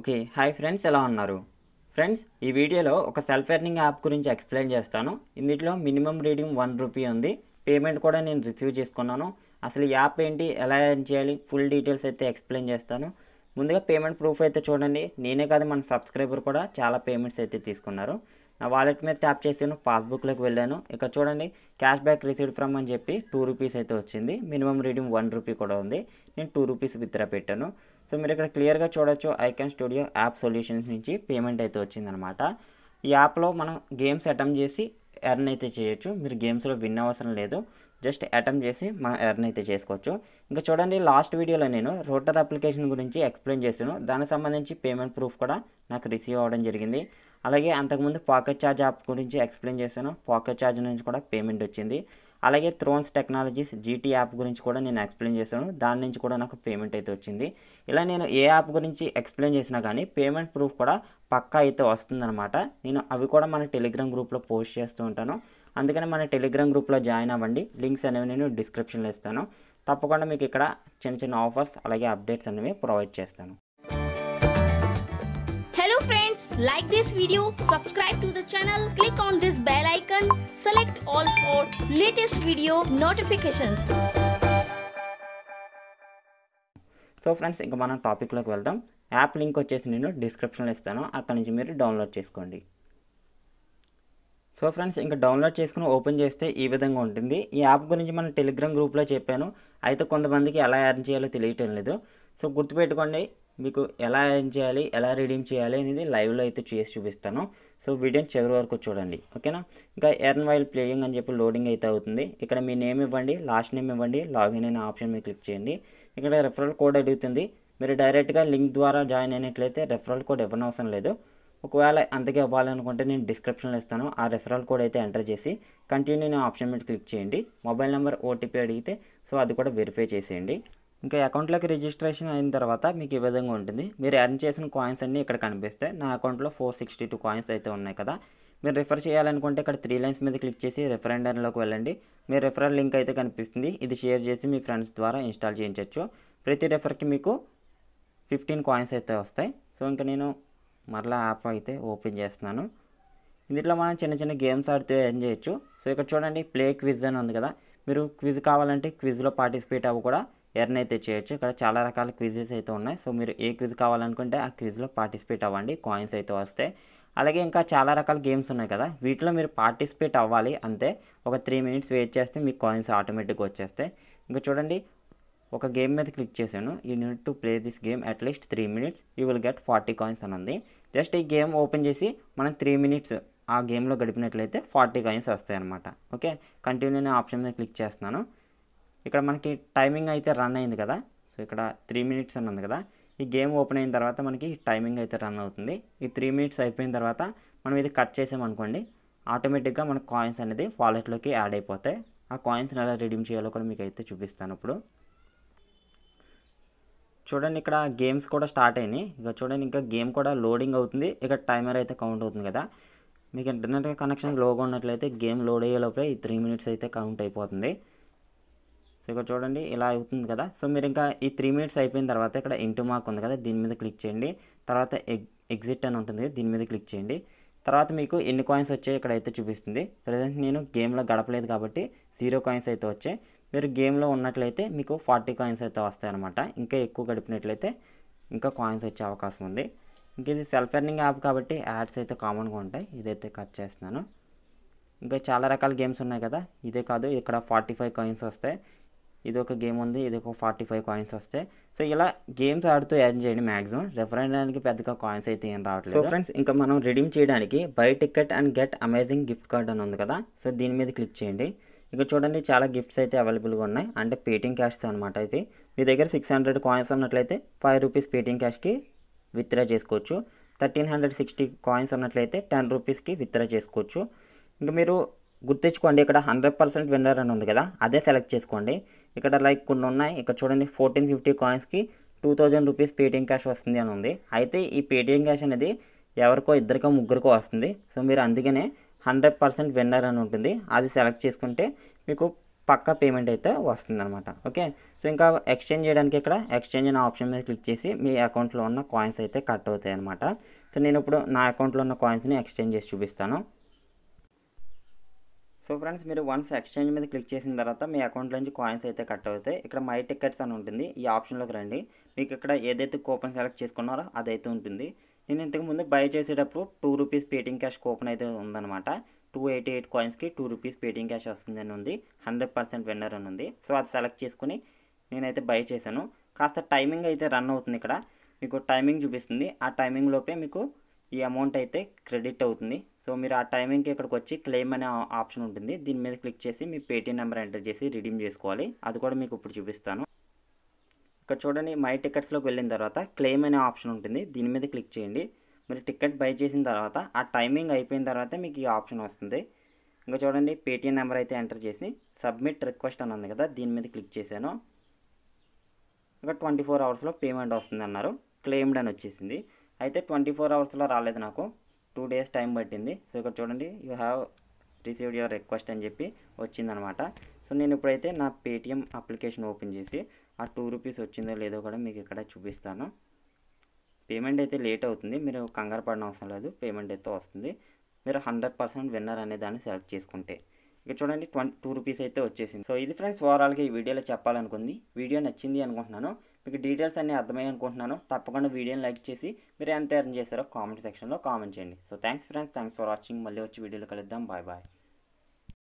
okay hi friends ఎలా ఉన్నారు friends ఈ వీడియోలో ఒక సెల్ఫ్ ఎర్నింగ్ యాప్ గురించి ఎక్స్ప్లెయిన్ చేస్తాను ఇందులో మినిమం రీడింగ్ వన్ రూపీ ఉంది పేమెంట్ కూడా నేను రిసీవ్ చేసుకున్నాను అసలు యాప్ ఏంటి ఎలా చేయాలి ఫుల్ డీటెయిల్స్ అయితే ఎక్స్ప్లెయిన్ చేస్తాను ముందుగా పేమెంట్ ప్రూఫ్ అయితే చూడండి నేనే కాదు మన సబ్స్క్రైబర్ కూడా చాలా పేమెంట్స్ అయితే తీసుకున్నారు నా వాలెట్ మీద ట్యాప్ చేసాను పాస్బుక్లోకి వెళ్ళాను ఇక్కడ చూడండి క్యాష్ బ్యాక్ రిసీడ్ ఫ్రమ్ అని చెప్పి టూ రూపీస్ అయితే వచ్చింది మినిమం రీడింగ్ వన్ రూపీ కూడా ఉంది నేను టూ రూపీస్ విత్డ్రా పెట్టాను సో మీరు ఇక్కడ క్లియర్గా చూడొచ్చు ఐకాన్ స్టూడియో యాప్ సొల్యూషన్స్ నుంచి పేమెంట్ అయితే వచ్చిందనమాట ఈ యాప్లో మనం గేమ్స్ అటెంప్ట్ చేసి ఎర్న్ అయితే చేయొచ్చు మీరు గేమ్స్లో విన్న అవసరం లేదు జస్ట్ అటెంప్ట్ చేసి మనం ఎర్న్ అయితే చేసుకోవచ్చు ఇంకా చూడండి లాస్ట్ వీడియోలో నేను రోటర్ అప్లికేషన్ గురించి ఎక్స్ప్లెయిన్ చేశాను దానికి సంబంధించి పేమెంట్ ప్రూఫ్ కూడా నాకు రిసీవ్ అవ్వడం జరిగింది అలాగే అంతకుముందు పాకెట్ ఛార్జ్ యాప్ గురించి ఎక్స్ప్లెయిన్ చేశాను పాకెట్ ఛార్జ్ నుంచి కూడా పేమెంట్ వచ్చింది అలాగే థ్రోన్స్ టెక్నాలజీస్ జీటీ యాప్ గురించి కూడా నేను ఎక్స్ప్లెయిన్ చేశాను దాని నుంచి కూడా నాకు పేమెంట్ అయితే వచ్చింది ఇలా నేను ఏ యాప్ గురించి ఎక్స్ప్లెయిన్ చేసినా కానీ పేమెంట్ ప్రూఫ్ కూడా పక్కా అయితే వస్తుందన్నమాట నేను అవి కూడా మన టెలిగ్రామ్ గ్రూప్లో పోస్ట్ చేస్తూ ఉంటాను అందుకని మన టెలిగ్రామ్ గ్రూప్లో జాయిన్ అవ్వండి లింక్స్ అనేవి నేను డిస్క్రిప్షన్లో ఇస్తాను తప్పకుండా మీకు ఇక్కడ చిన్న చిన్న ఆఫర్స్ అలాగే అప్డేట్స్ అనేవి ప్రొవైడ్ చేస్తాను friends like this video subscribe to the channel click on this bell icon, select all for latest video notifications so friends ఇంకా మనం టాపిక్లోకి వెళ్దాం యాప్ లింక్ వచ్చేసి నేను డిస్క్రిప్షన్లో ఇస్తాను అక్కడ నుంచి మీరు డౌన్లోడ్ చేసుకోండి సో ఫ్రెండ్స్ ఇంకా డౌన్లోడ్ చేసుకుని ఓపెన్ చేస్తే ఈ విధంగా ఉంటుంది ఈ యాప్ గురించి మనం టెలిగ్రామ్ గ్రూప్లో చెప్పాను అయితే కొంతమందికి ఎలా యాడ్ చేయాలో తెలియటం లేదు సో గుర్తుపెట్టుకోండి మీకు ఎలా ఏం చేయాలి ఎలా రిడీమ్ చేయాలి అనేది లైవ్లో అయితే చేసి చూపిస్తాను సో వీడియోని చివరి వరకు చూడండి ఓకేనా ఇంకా ఎర్న్ వైల్ ప్లేయింగ్ అని చెప్పి లోడింగ్ అయితే అవుతుంది ఇక్కడ మీ నేమ్ ఇవ్వండి లాస్ట్ నేమ్ ఇవ్వండి లాగిన్ అయిన ఆప్షన్ మీద క్లిక్ చేయండి ఇక్కడ రెఫరల్ కోడ్ అడుగుతుంది మీరు డైరెక్ట్గా లింక్ ద్వారా జాయిన్ అయినట్లయితే రెఫరల్ కోడ్ ఇవ్వనవసరం లేదు ఒకవేళ అంతకే ఇవ్వాలనుకుంటే నేను డిస్క్రిప్షన్లో ఇస్తాను ఆ రెఫరల్ కోడ్ అయితే ఎంటర్ చేసి కంటిన్యూ ఆప్షన్ మీద క్లిక్ చేయండి మొబైల్ నెంబర్ ఓటీపీ అడిగితే సో అది కూడా వెరిఫై చేసేయండి ఇంకా అకౌంట్లోకి రిజిస్ట్రేషన్ అయిన తర్వాత మీకు ఈ విధంగా ఉంటుంది మీరు ఎర్న్ చేసిన కాయిన్స్ అన్నీ ఇక్కడ కనిపిస్తాయి నా అకౌంట్లో ఫోర్ సిక్స్టీ టూ కాయిన్స్ అయితే ఉన్నాయి కదా మీరు రిఫర్ చేయాలనుకుంటే ఇక్కడ త్రీ లైన్స్ మీద క్లిక్ చేసి రిఫరెండర్లోకి వెళ్ళండి మీ రిఫరల్ లింక్ అయితే కనిపిస్తుంది ఇది షేర్ చేసి మీ ఫ్రెండ్స్ ద్వారా ఇన్స్టాల్ చేయించవచ్చు ప్రతి రిఫర్కి మీకు ఫిఫ్టీన్ కాయిన్స్ అయితే వస్తాయి సో ఇంకా నేను మరలా యాప్ అయితే ఓపెన్ చేస్తున్నాను ఇందులో మనం చిన్న చిన్న గేమ్స్ ఆడితే ఎర్న్ చేయొచ్చు సో ఇక్కడ చూడండి ప్లే క్విజ్ అని ఉంది కదా మీరు క్విజ్ కావాలంటే క్విజ్లో పార్టిసిపేట్ అవ్వ కూడా ఎర్న్ అయితే చేయొచ్చు ఇక్కడ చాలా రకాల క్విజెస్ అయితే ఉన్నాయి సో మీరు ఏ క్విజ్ కావాలనుకుంటే ఆ క్విజ్లో పార్టిసిపేట్ అవ్వండి కాయిన్స్ అయితే వస్తాయి అలాగే ఇంకా చాలా రకాల గేమ్స్ ఉన్నాయి కదా వీటిలో మీరు పార్టిసిపేట్ అవ్వాలి అంతే ఒక త్రీ మినిట్స్ వెయిట్ చేస్తే మీకు కాయిన్స్ ఆటోమేటిక్గా వచ్చేస్తాయి ఇంకా చూడండి ఒక గేమ్ మీద క్లిక్ చేశాను you need to play this game at least three minutes you will get forty coins అని ఉంది జస్ట్ ఈ గేమ్ ఓపెన్ చేసి మనం త్రీ మినిట్స్ ఆ గేమ్లో గడిపినట్లయితే ఫార్టీ కాయిన్స్ వస్తాయి అనమాట ఓకే కంటిన్యూ నేను ఆప్షన్ మీద క్లిక్ చేస్తున్నాను ఇక్కడ మనకి టైమింగ్ అయితే రన్ అయింది కదా సో ఇక్కడ త్రీ మినిట్స్ అని ఉంది కదా ఈ గేమ్ ఓపెన్ అయిన తర్వాత మనకి టైమింగ్ అయితే రన్ అవుతుంది ఈ త్రీ మినిట్స్ అయిపోయిన తర్వాత మనం ఇది కట్ చేసామనుకోండి ఆటోమేటిక్గా మన కాయిన్స్ అనేది వాలెట్లోకి యాడ్ అయిపోతాయి ఆ కాయిన్స్ని ఎలా రిడీమ్ చేయాలో కూడా మీకు అయితే చూపిస్తాను ఇప్పుడు చూడండి ఇక్కడ గేమ్స్ కూడా స్టార్ట్ అయినాయి ఇక చూడండి ఇంకా గేమ్ కూడా లోడింగ్ అవుతుంది ఇక టైమర్ అయితే కౌంట్ అవుతుంది కదా మీకు ఇంటర్నెట్ కనెక్షన్ లోగా ఉన్నట్లయితే గేమ్ లోడ్ అయ్యే లోపలే ఈ త్రీ మినిట్స్ అయితే కౌంట్ అయిపోతుంది సో ఇక్కడ చూడండి ఇలా అవుతుంది కదా సో మీరు ఇంకా ఈ త్రీ మినిట్స్ అయిపోయిన తర్వాత ఇక్కడ ఇంటూ మార్క్ ఉంది కదా దీని మీద క్లిక్ చేయండి తర్వాత ఎగ్జిట్ అని ఉంటుంది దీని మీద క్లిక్ చేయండి తర్వాత మీకు ఎన్ని కాయిన్స్ వచ్చాయి ఇక్కడ అయితే చూపిస్తుంది ప్రజెంట్ నేను గేమ్లో గడపలేదు కాబట్టి జీరో కాయిన్స్ అయితే వచ్చాయి మీరు గేమ్లో ఉన్నట్లయితే మీకు ఫార్టీ కాయిన్స్ అయితే వస్తాయన్నమాట ఇంకా ఎక్కువ గడిపినట్లయితే ఇంకా కాయిన్స్ వచ్చే అవకాశం ఉంది ఇంక ఇది సెల్ఫ్ ఎర్నింగ్ యాప్ కాబట్టి యాడ్స్ అయితే కామన్గా ఉంటాయి ఇదైతే కట్ చేస్తున్నాను ఇంకా చాలా రకాల గేమ్స్ ఉన్నాయి కదా ఇదే కాదు ఇక్కడ ఫార్టీ ఫైవ్ కాయిన్స్ వస్తాయి ఇది ఒక గేమ్ ఉంది ఇది ఒక ఫార్టీ ఫైవ్ కాయిన్స్ వస్తాయి సో ఇలా గేమ్స్ ఆడుతూ ఎర్న్ చేయండి మాక్సిమం రెఫర్ అయ్యడానికి పెద్దగా కాయిన్స్ అయితే ఏం రావట్లేదు సో ఫ్రెండ్స్ ఇంకా మనం రిడీమ్ చేయడానికి buy ticket and get amazing gift card అని ఉంది కదా సో దీని మీద క్లిక్ చేయండి ఇంకా చూడండి చాలా గిఫ్ట్స్ అయితే అవైలబుల్గా ఉన్నాయి అంటే పేటింగ్ క్యాష్ అనమాట అయితే మీ దగ్గర సిక్స్ హండ్రెడ్ కాయిన్స్ ఉన్నట్లయితే ఫైవ్ రూపీస్ పేటింగ్ క్యాష్కి విత్డ్రా చేసుకోవచ్చు థర్టీన్ హండ్రెడ్ సిక్స్టీ కాయిన్స్ ఉన్నట్లయితే టెన్ రూపీస్కి విత్డ్రా చేసుకోవచ్చు ఇంకా మీరు గుర్తించుకోండి ఇక్కడ హండ్రెడ్ పర్సెంట్ విన్నర్ అని ఉంది కదా అదే సెలెక్ట్ చేసుకోండి ఇక్కడ లైక్ కొన్ని ఉన్నాయి ఇక్కడ చూడండి ఫోర్టీన్ ఫిఫ్టీ కాయిన్స్కి two thousand rupees Paytm cash వస్తుంది అని ఉంది అయితే ఈ పేటీఎం క్యాష్ అనేది ఎవరికో ఇద్దరికో ముగ్గురికో వస్తుంది సో మీరు అందుకనే హండ్రెడ్ పర్సెంట్ విన్నర్ అని ఉంటుంది అది సెలెక్ట్ చేసుకుంటే మీకు పక్క పేమెంట్ అయితే వస్తుంది అనమాట ఓకే సో ఇంకా ఎక్స్చేంజ్ చేయడానికి ఇక్కడ ఎక్స్చేంజ్ అనే ఆప్షన్ మీద క్లిక్ చేసి మీ అకౌంట్లో ఉన్న కాయిన్స్ అయితే కట్ అవుతాయి అనమాట సో నేను ఇప్పుడు నా అకౌంట్లో ఉన్న కాయిన్స్ని ఎక్స్చేంజ్ చేసి చూపిస్తాను సో ఫ్రెండ్స్ మీరు వన్స్ ఎక్స్చేంజ్ మీద క్లిక్ చేసిన తర్వాత మీ అకౌంట్లో నుంచి కాయిన్స్ అయితే కట్ అవుతాయి ఇక్కడ మై టికెట్స్ అని ఉంటుంది ఈ ఆప్షన్లోకి రండి మీకు ఇక్కడ ఏదైతే కూపన్ సెలెక్ట్ చేసుకున్నారో అదైతే ఉంటుంది నేను ఇంతకుముందు బై చేసేటప్పుడు two rupees Paytm cash coupon అయితే ఉందన్నమాట టూ ఎయిటీ ఎయిట్ కాయిన్స్కి టూ రూపీస్ పేటింగ్ క్యాష్ వస్తుందని ఉంది హండ్రెడ్ పర్సెంట్ విన్నర్ అని ఉంది సో అది సెలెక్ట్ చేసుకుని నేనైతే బై చేశాను కాస్త టైమింగ్ అయితే రన్ అవుతుంది ఇక్కడ మీకు టైమింగ్ చూపిస్తుంది ఆ టైమింగ్ లోపే మీకు ఈ అమౌంట్ అయితే క్రెడిట్ అవుతుంది సో మీరు ఆ టైమింగ్కి ఇక్కడికి వచ్చి క్లెయిమ్ అనే ఆప్షన్ ఉంటుంది దీని మీద క్లిక్ చేసి మీ పేటీఎం నెంబర్ ఎంటర్ చేసి రిడీమ్ చేసుకోవాలి అది కూడా మీకు ఇప్పుడు చూపిస్తాను ఇక్కడ చూడండి మై టికెట్స్లోకి వెళ్ళిన తర్వాత క్లెయిమ్ అనే ఆప్షన్ ఉంటుంది దీని మీద క్లిక్ చేయండి మీరు టికెట్ బై చేసిన తర్వాత ఆ టైమింగ్ అయిపోయిన తర్వాత మీకు ఈ ఆప్షన్ వస్తుంది ఇంకా చూడండి పేటీఎం నెంబర్ అయితే ఎంటర్ చేసి సబ్మిట్ రిక్వెస్ట్ అని ఉంది కదా దీని మీద క్లిక్ చేశాను ఇంకా ట్వంటీ ఫోర్ అవర్స్లో పేమెంట్ వస్తుంది అన్నారు క్లెయిమ్డ్ అని వచ్చేసింది అయితే ట్వంటీ ఫోర్ అవర్స్లో రాలేదు నాకు టూ డేస్ టైం పట్టింది సో ఇక్కడ చూడండి you have received your request అని చెప్పి వచ్చిందనమాట సో నేను ఇప్పుడైతే నా పేటిఎం అప్లికేషన్ ఓపెన్ చేసి ఆ టూ రూపీస్ వచ్చిందో లేదో కూడా మీకు ఇక్కడ చూపిస్తాను పేమెంట్ అయితే లేట్ అవుతుంది మీరు కంగారు పడిన అవసరం లేదు పేమెంట్ అయితే వస్తుంది మీరు హండ్రెడ్ పర్సెంట్ విన్నర్ అనే దాన్ని సెలెక్ట్ చేసుకుంటే ఇక్కడ చూడండి ట్వంటీ టూ రూపీస్ అయితే వచ్చేసింది సో ఇది ఫ్రెండ్స్ ఓవరాల్గా ఈ వీడియోలో చెప్పాలనుకుంది వీడియో నచ్చింది అనుకుంటున్నాను మీకు డీటెయిల్స్ అన్నీ అర్థమయ్యి అనుకుంటున్నాను తప్పకుండా వీడియోని లైక్ చేసి మీరు ఎంత ఎర్న్ చేశారో కామెంట్ సెక్షన్లో కామెంట్ చేయండి so thanks friends thanks for watching మళ్ళీ వచ్చి వీడియోలో కలుద్దాం బాయ్ బాయ్